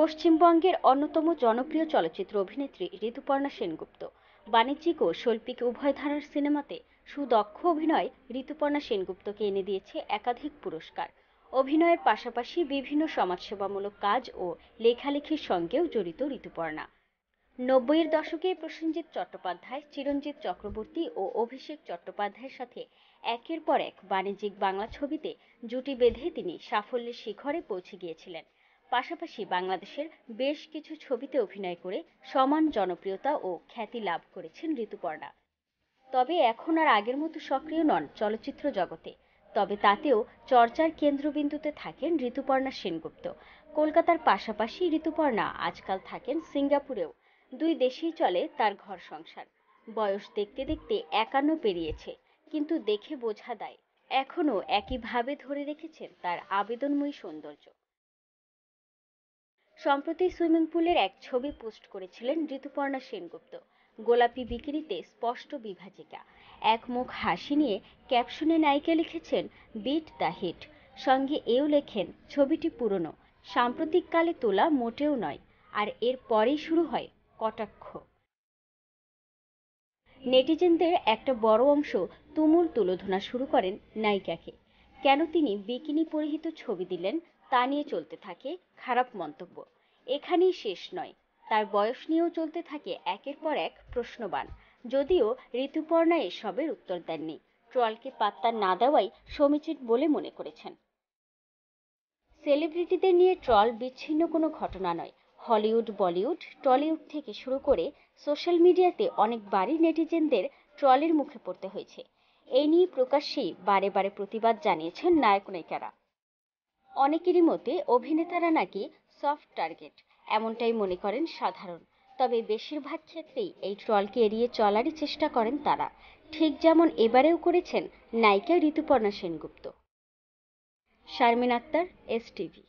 পশ্চিমবঙ্গের অন্যতম জনপ্রিয় চলচ্চিত্র অভিনেত্রী ঋতুপর্ণা সেনগুপ্ত বাণিজ্যিক ও শৈল্পিক উভয় ধারার সিনেমাতে সুদক্ষ অভিনয় ঋতুপর্ণা সেনগুপ্তকে এনে দিয়েছে একাধিক পুরস্কার অভিনয়ের পাশাপাশি বিভিন্ন সমাজসেবামূলক কাজ ও লেখালেখির সঙ্গেও জড়িত ঋতুপর্ণা নব্বইয়ের দশকে প্রসেনজিৎ চট্টোপাধ্যায় চিরঞ্জিত চক্রবর্তী ও অভিষেক চট্টোপাধ্যায়ের সাথে একের পর এক বাণিজ্যিক বাংলা ছবিতে জুটি বেঁধে তিনি সাফল্যের শিখরে পৌঁছে গিয়েছিলেন পাশাপাশি বাংলাদেশের বেশ কিছু ছবিতে অভিনয় করে সমান জনপ্রিয়তা ও খ্যাতি লাভ করেছেন ঋতুপর্ণা তবে এখন আর আগের মতো সক্রিয় নন চলচ্চিত্র জগতে তবে তাতেও চর্চার কেন্দ্রবিন্দুতে থাকেন ঋতুপর্ণা সেনগুপ্ত কলকাতার পাশাপাশি ঋতুপর্ণা আজকাল থাকেন সিঙ্গাপুরেও দুই দেশেই চলে তার ঘর সংসার বয়স দেখতে দেখতে একান্ন পেরিয়েছে কিন্তু দেখে বোঝা দেয় এখনও একইভাবে ধরে রেখেছেন তার আবেদনময়ী সৌন্দর্য সম্প্রতি সুইমিং পুলের এক ছবি পোস্ট করেছিলেন ঋতুপর্ণা সেনগুপ্ত গোলাপি বিকিনিতে স্পষ্ট বিভাজিকা এক মুখ হাসি নিয়ে ক্যাপশনে নায়িকা লিখেছেন বিট দ্য হিট সঙ্গে এও লেখেন ছবিটি পুরনো সাম্প্রতিককালে তোলা মোটেও নয় আর এর পরেই শুরু হয় কটাক্ষ নেটিজেনদের একটা বড় অংশ তুমুল তুলোধনা শুরু করেন নায়িকাকে কেন তিনি বিকিনি পরিহিত ছবি দিলেন তা নিয়ে চলতে থাকে খারাপ মন্তব্য এখানেই শেষ নয় তার বয়স নিয়েও চলতে থাকে একের পর এক প্রশ্নবান যদিও ঋতুপর্ণা এসবের উত্তর দেননি ট্রলকে পাত্তা না দেওয়াই সমীচিত বলে মনে করেছেন সেলিব্রিটিদের নিয়ে ট্রল বিচ্ছিন্ন কোনো ঘটনা নয় হলিউড বলিউড টলিউড থেকে শুরু করে সোশ্যাল মিডিয়াতে অনেকবারই নেটিজেনদের ট্রলের মুখে পড়তে হয়েছে এই নিয়ে প্রকাশ্যেই বারে বারে প্রতিবাদ জানিয়েছেন নায়ক নায়িকারা অনেকেরই মতে অভিনেতারা নাকি সফট টার্গেট এমনটাই মনে করেন সাধারণ তবে বেশিরভাগ ক্ষেত্রেই এই ট্রলকে এড়িয়ে চলারই চেষ্টা করেন তারা ঠিক যেমন এবারেও করেছেন নায়িকা ঋতুপর্ণা সেনগুপ্ত শারমিন আক্তার এস টিভি